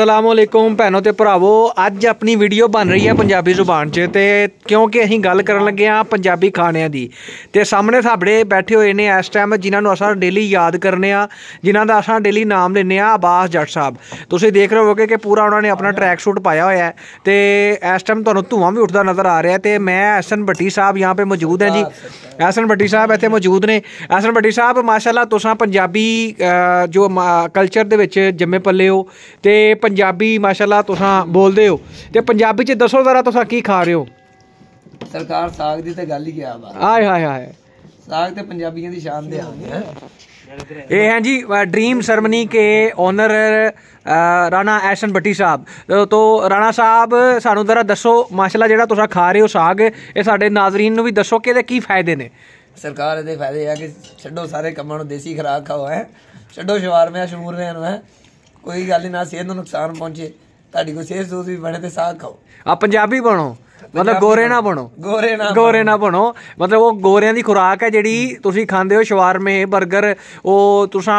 ਵਾਲੇਕੁਮ ਭੈਣੋ ਤੇ ਭਰਾਵੋ ਅੱਜ ਆਪਣੀ ਵੀਡੀਓ ਬਣ ਰਹੀ ਹੈ ਪੰਜਾਬੀ ਜ਼ੁਬਾਨ 'ਚ ਤੇ ਕਿਉਂਕਿ ਅਸੀਂ ਗੱਲ ਕਰਨ ਲੱਗੇ ਆ ਪੰਜਾਬੀ ਖਾਣਿਆਂ ਦੀ ਤੇ ਸਾਹਮਣੇ ਸਾਡੇ ਬੈਠੇ ਹੋਏ ਨੇ ਇਸ ਟਾਈਮ ਜਿਨ੍ਹਾਂ ਨੂੰ ਅਸਾਂ ਡੇਲੀ ਯਾਦ ਕਰਨੇ ਆ ਜਿਨ੍ਹਾਂ ਦਾ ਅਸਾਂ ਡੇਲੀ ਨਾਮ ਲੈਨੇ ਆ ਆਬਾਸ ਜੱਟ ਸਾਹਿਬ ਤੁਸੀਂ ਦੇਖ ਰਹੇ ਹੋਗੇ ਕਿ ਪੂਰਾ ਉਹਨਾਂ ਨੇ ਆਪਣਾ ਟਰੈਕ ਸੂਟ ਪਾਇਆ ਹੋਇਆ ਹੈ ਤੇ ਇਸ ਟਾਈਮ ਤੁਹਾਨੂੰ ਧੂਆਂ ਵੀ ਉੱਠਦਾ ਨਜ਼ਰ ਆ ਰਿਹਾ ਤੇ ਮੈਂ ਐਸਨ ਭੱਟੀ ਸਾਹਿਬ ਯਹਾਂ ਪੇ ਮੌਜੂਦ ਹੈ ਜੀ ਐਸਨ ਭੱਟੀ ਸਾਹਿਬ ਇੱਥੇ ਮੌਜੂਦ ਨੇ ਐਸਨ ਭੱਟੀ ਸਾਹਿਬ ਮਾਸ਼ਾਅੱਲਾ ਤੁਸੀਂ ਪੰਜਾਬੀ ਜੋ ਕਲਚਰ ਦੇ ਵਿੱਚ ਜੰਮੇ ਪੱਲੇ ਹੋ ਤੇ ਪੰਜਾਬੀ ਮਾਸ਼ਾਅੱਲਾ ਤੁਸੀਂ ਬੋਲਦੇ ਹੋ ਤੇ ਪੰਜਾਬੀ ਚ ਦੱਸੋ ਜ਼ਰਾ ਤੁਸੀਂ ਕੀ ਖਾ ਰਹੇ ਹੋ ਸਰਕਾਰ ਸਾਗ ਦੀ ਤੇ ਗੱਲ ਹੀ ਕਿਆ ਬਾਤ ਆਏ ਹਾਏ ਹਾਏ ਸਾਗ ਤੇ ਪੰਜਾਬੀਆਂ ਦੀ ਸ਼ਾਨ ਦੇ ਆਉਂਦੇ ਆ ਇਹ ਹੈ ਜੀ ਡ੍ਰੀਮ ਸਰਮਨੀ ਕੇ ਓਨਰ ਰਾਣਾ ਐਸ਼ਨ ਬੱਟੀ ਸਾਹਿਬ ਤੋਂ ਰਾਣਾ ਸਾਹਿਬ ਸਾਨੂੰ ਜ਼ਰਾ ਦੱਸੋ ਮਾਸ਼ਾਅੱਲਾ ਜਿਹੜਾ ਤੁਸੀਂ ਖਾ ਰਹੇ ਹੋ ਸਾਗ ਇਹ ਸਾਡੇ ਨਾਜ਼ਰੀਨ ਨੂੰ ਵੀ ਦੱਸੋ ਕਿ ਇਹਦੇ ਕੀ ਫਾਇਦੇ ਨੇ ਸਰਕਾਰ ਦੇ ਫਾਇਦੇ ਆ ਕਿ ਛੱਡੋ ਸਾਰੇ ਕੰਮਾਂ ਨੂੰ ਦੇਸੀ ਖਰਾਕ ਖਾਓ ਹੈ ਛੱਡੋ ਸ਼ਵਾਰਮਿਆਂ ਸ਼ਮੂਰਮਿਆਂ ਨੂੰ ਹੈ ਕੋਈ ਗੱਲ ਨਾ ਸਿਹਤ ਨੂੰ ਨੁਕਸਾਨ ਪਹੁੰਚੇ ਤੁਹਾਡੀ ਕੋਈ ਸਿਹਤ ਸੂਤ ਵੀ ਬਣੇ ਤੇ ਸਾਗ ਖਾਓ ਆ ਪੰਜਾਬੀ ਬਣੋ ਮਤਲਬ ਗੋਰੇ ਨਾ ਬਣੋ ਗੋਰੇ ਨਾ ਗੋਰੇ ਨਾ ਬਣੋ ਮਤਲਬ ਉਹ ਗੋਰਿਆਂ ਦੀ ਖੁਰਾਕ ਹੈ ਜਿਹੜੀ ਤੁਸੀਂ ਖਾਂਦੇ ਹੋ ਸ਼ਵਾਰਮੇ 버ਗਰ ਉਹ ਤੁਸੀਂ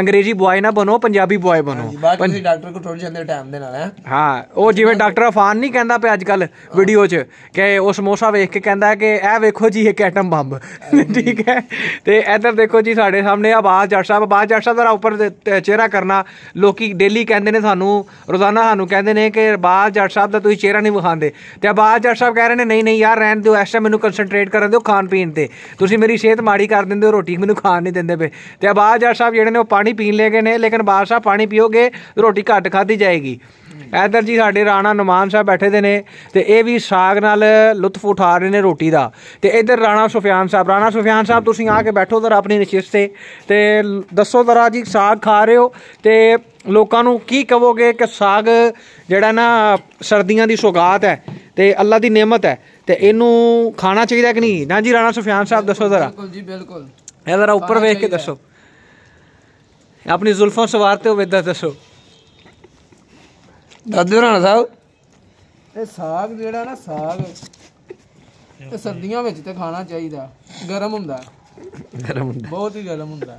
ਅੰਗਰੇਜ਼ੀ ਬੁਆਏ ਨਾ ਬਣੋ ਪੰਜਾਬੀ ਬੁਆਏ ਬਣੋ ਤੁਸੀਂ ਡਾਕਟਰ ਕੋ ਥੋੜੀ ਜਾਂਦੇ ਟਾਈਮ ਦੇ ਨਾਲ ਹੈ ਹਾਂ ਉਹ ਜਿਵੇਂ ਡਾਕਟਰ ਆਫਾਨ ਨਹੀਂ ਕਹਿੰਦਾ ਪਿਆ ਅੱਜ ਕੱਲ ਵੀਡੀਓ 'ਚ ਕਿ ਉਹ ਸਮੋਸਾ ਵੇਖ ਕੇ ਕਹਿੰਦਾ ਕਿ ਇਹ ਵੇਖੋ ਜੀ ਇੱਕ ਐਟਮ ਬੰਬ ਠੀਕ ਹੈ ਤੇ ਇਧਰ ਦੇਖੋ ਜੀ ਸਾਡੇ ਸਾਹਮਣੇ ਆਵਾਜ਼ ਜੱਟ ਸਾਹਿਬ ਆਵਾਜ਼ ਜੱਟ ਸਾਹਿਬ ਦਾ ਉੱਪਰ ਚਿਹਰਾ ਕਰਨਾ ਲੋਕੀ ਡੇਲੀ ਕਹਿੰਦੇ ਨੇ ਸਾਨੂੰ ਰੋਜ਼ਾਨਾ ਸਾਨੂੰ ਕਹਿੰਦੇ ਨੇ ਕਿ ਆਬਾਦ ਜੱਟ ਸਾਹਿਬ ਦਾ ਤੁਸੀਂ ਚਿਹਰਾ ਨਹੀਂ ਵਿਖਾਉਂਦੇ ਤੇ ਸ਼ਬਾਜ ਜੱਟ ਸਾਹਿਬ ਕਹਿ ਰਹੇ ਨੇ ਨਹੀਂ ਨਹੀਂ ਯਾਰ ਰਹਿਣ ਦਿਓ ਐਸਾ ਮੈਨੂੰ ਕਨਸੈਂਟਰੇਟ ਕਰਨ ਦਿਓ ਖਾਣ ਪੀਣ ਤੇ ਤੁਸੀਂ ਮੇਰੀ ਸਿਹਤ ਮਾੜੀ ਕਰ ਦਿੰਦੇ ਹੋ ਰੋਟੀ ਮੈਨੂੰ ਖਾਣ ਨਹੀਂ ਦਿੰਦੇ ਪਏ ਤੇ ਆਬਾਜ ਜੱਟ ਸਾਹਿਬ ਜਿਹੜੇ ਨੇ ਉਹ ਪਾਣੀ ਪੀਣ ਲੈ ਗਏ ਨੇ ਲੇਕਿਨ ਬਾਦਸ਼ਾਹ ਸਾਹਿਬ ਪਾਣੀ ਪੀਓਗੇ ਰੋਟੀ ਘੱਟ ਖਾਦੀ ਜਾਏਗੀ ਐਦਰ ਜੀ ਸਾਡੇ ਰਾਣਾ ਨਮਾਨ ਸਾਹਿਬ ਬੈਠੇ ਦੇ ਨੇ ਤੇ ਇਹ ਵੀ ਸਾਗ ਨਾਲ ਲੁਤਫ ਉਠਾ ਰਹੇ ਨੇ ਰੋਟੀ ਦਾ ਤੇ ਇਧਰ ਰਾਣਾ ਸੁਫਿਆਨ ਸਾਹਿਬ ਰਾਣਾ ਸੁਫਿਆਨ ਸਾਹਿਬ ਤੁਸੀਂ ਆ ਕੇ ਬੈਠੋ ਜ਼ਰਾ ਆਪਣੀ ਨਿਸ਼ਚਿਤ ਤੇ ਤੇ ਦੱਸੋ ਜ਼ਰਾ ਜੀ ਸਾਗ ਖਾ ਰਹੇ ਹੋ ਤੇ ਲੋਕਾਂ ਨੂੰ ਕੀ ਕਹੋਗੇ ਕਿ ਸਾਗ ਜਿਹੜਾ ਨਾ ਸਰਦੀਆਂ ਦੀ ਸੁਗਾਤ ਹੈ ਤੇ ਅੱਲਾ ਦੀ ਨਿਮਤ ਹੈ ਤੇ ਇਹਨੂੰ ਖਾਣਾ ਚਾਹੀਦਾ ਕਿ ਨਹੀਂ ਨਾ ਜੀ ਰਾਣਾ ਸੁਫਿਆਨ ਸਾਹਿਬ ਦੱਸੋ ਜ਼ਰਾ ਬਿਲਕੁਲ ਜੀ ਬਿਲਕੁਲ ਇਹ ਜ਼ਰਾ ਉੱਪਰ ਵੇਖ ਕੇ ਦੱਸੋ ਆਪਣੀ ਜ਼ੁਲਫਾਂ ਸਵਾਰ ਤੇ ਹੋਵੇ ਦੱਸੋ ਦਾਦੂ ਰਾਣਾ ਸਾਹਿਬ ਇਹ ਸਾਗ ਜਿਹੜਾ ਨਾ ਸਾਗ ਇਹ ਸਰਦੀਆਂ ਵਿੱਚ ਤੇ ਖਾਣਾ ਚਾਹੀਦਾ ਗਰਮ ਹੁੰਦਾ ਗਰਮ ਹੁੰਦਾ ਬਹੁਤ ਹੀ ਗਰਮ ਹੁੰਦਾ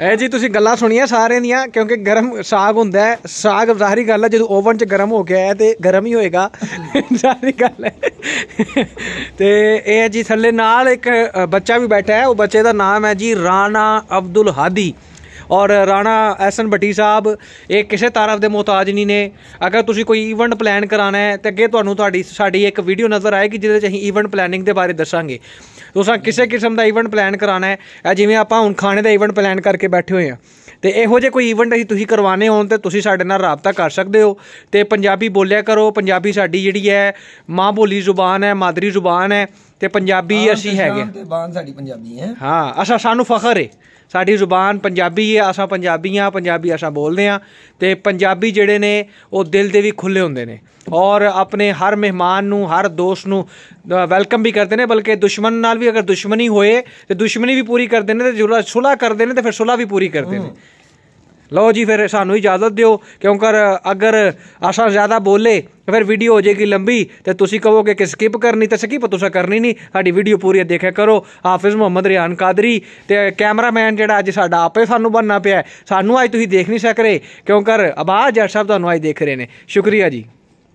ਇਹ ਜੀ ਤੁਸੀਂ ਗੱਲਾਂ ਸੁਣੀਆਂ ਸਾਰਿਆਂ ਦੀਆਂ ਕਿਉਂਕਿ ਗਰਮ ਸਾਗ ਹੁੰਦਾ ਹੈ ਸਾਗ ਜ਼ਾਹਰੀ ਗੱਲ ਹੈ ਜਦੋਂ ਓਵਨ 'ਚ ਗਰਮ ਹੋ ਕੇ ਆਇਆ ਤੇ ਗਰਮ ਹੀ ਹੋਏਗਾ ਜ਼ਾਹਰੀ ਗੱਲ ਹੈ ਤੇ ਇਹ ਹੈ ਜੀ ਥੱਲੇ ਨਾਲ ਇੱਕ ਬੱਚਾ ਵੀ ਬੈਠਾ ਹੈ ਉਹ ਬੱਚੇ ਦਾ ਨਾਮ ਹੈ ਜੀ ਰਾਣਾ ਅਬਦੁਲ ਹਾਦੀ ਔਰ ਰਾਣਾ ਐਸਨ ਬੱਟੀ ਸਾਹਿਬ ਇਹ ਕਿਸੇ ਤਾਰਫ ਦੇ ਮੁਹਤਾਜ ਨਹੀਂ ਨੇ ਅਗਰ ਤੁਸੀਂ ਕੋਈ ਇਵੈਂਟ ਪਲਾਨ ਕਰਾਣਾ ਹੈ ਤੇ ਅੱਗੇ ਤੁਹਾਨੂੰ ਤੁਹਾਡੀ ਸਾਡੀ ਇੱਕ ਵੀਡੀਓ ਨਜ਼ਰ ਆਏਗੀ ਜਿਹਦੇ ਵਿੱਚ ਅਸੀਂ ਇਵੈਂਟ ਪਲੈਨਿੰਗ ਦੇ ਬਾਰੇ ਦੱਸਾਂਗੇ ਤੁਸੀਂ ਕਿਸੇ ਕਿਸਮ ਦਾ ਇਵੈਂਟ ਪਲਾਨ ਕਰਾਣਾ ਹੈ ਜਿਵੇਂ ਆਪਾਂ ਹੁਣ ਖਾਣੇ ਦਾ ਇਵੈਂਟ ਪਲਾਨ ਕਰਕੇ ਬੈਠੇ ਹੋਏ ਆ ਤੇ ਇਹੋ ਜੇ ਕੋਈ ਇਵੈਂਟ ਅਸੀਂ ਤੁਸੀਂ ਕਰਵਾਣੇ ਹੋਣ ਤੇ ਤੁਸੀਂ ਸਾਡੇ ਨਾਲ ਰਾਬਤਾ ਕਰ ਸਕਦੇ ਹੋ ਤੇ ਪੰਜਾਬੀ ਬੋਲਿਆ ਕਰੋ ਪੰਜਾਬੀ ਸਾਡੀ ਜਿਹੜੀ ਹੈ ਮਾਂ ਬੋਲੀ ਜ਼ੁਬਾਨ ਹੈ ਮਾਦਰੀ ਜ਼ੁਬਾਨ ਹੈ ਤੇ ਪੰਜਾਬੀ ਅਸੀਂ ਹੈਗੇ ਬਾਨ ਸਾਡੀ ਪੰਜਾਬੀ ਹੈ ਹਾਂ ਅਸਾ ਸਾਨੂੰ ਫਖਰ ਹੈ ਸਾਡੀ ਜ਼ੁਬਾਨ ਪੰਜਾਬੀ ਹੈ ਅਸਾਂ ਪੰਜਾਬੀ ਪੰਜਾਬੀ ਅਸਾਂ ਬੋਲਦੇ ਆ ਤੇ ਪੰਜਾਬੀ ਜਿਹੜੇ ਨੇ ਉਹ ਦਿਲ ਦੇ ਵੀ ਖੁੱਲੇ ਹੁੰਦੇ ਨੇ ਔਰ ਆਪਣੇ ਹਰ ਮਹਿਮਾਨ ਨੂੰ ਹਰ ਦੋਸਤ ਨੂੰ ਵੈਲਕਮ ਵੀ ਕਰਦੇ ਨੇ ਬਲਕਿ ਦੁਸ਼ਮਣ ਨਾਲ ਵੀ ਅਗਰ ਦੁਸ਼ਮਣੀ ਹੋਏ ਤੇ ਦੁਸ਼ਮਣੀ ਵੀ ਪੂਰੀ ਕਰਦੇ ਨੇ ਤੇ ਜੁਰਾ ਸੁਲਾ ਕਰਦੇ ਨੇ ਤੇ ਫਿਰ ਸੁਲਾ ਵੀ ਪੂਰੀ ਕਰਦੇ ਨੇ ਲਓ ਜੀ ਫਿਰ ਸਾਨੂੰ ਇਜਾਜ਼ਤ ਦਿਓ ਕਿਉਂਕਿ ਅਗਰ ਆਸ਼ਾ ਜ਼ਿਆਦਾ ਬੋਲੇ ਫਿਰ ਵੀਡੀਓ ਹੋ ਜੇਗੀ ਲੰਬੀ ਤੇ ਤੁਸੀਂ ਕਹੋਗੇ ਕਿ ਸਕਿਪ ਕਰਨੀ ਤੇ ਸਕਿਪ ਤੁਸੀਂ ਕਰਨੀ ਨਹੀਂ ਸਾਡੀ ਵੀਡੀਓ ਪੂਰੀ ਦੇਖਿਆ ਕਰੋ ਹਾਫਿਜ਼ ਮੁਹੰਮਦ ਰਿਆਨ ਕਾਦਰੀ ਤੇ ਕੈਮਰਾਮੈਨ ਜਿਹੜਾ ਅੱਜ ਸਾਡਾ ਆਪੇ ਸਾਨੂੰ ਬੰਨਣਾ ਪਿਆ ਸਾਨੂੰ ਅੱਜ ਤੁਸੀਂ ਦੇਖ ਨਹੀਂ ਸਕਰੇ ਕਿਉਂਕਿ ਅਬਾਜ ਜੱਟ ਸਾਹਿਬ ਤੁਹਾਨੂੰ ਅੱਜ ਦੇਖ ਰਹੇ ਨੇ ਸ਼ੁਕਰੀਆ ਜੀ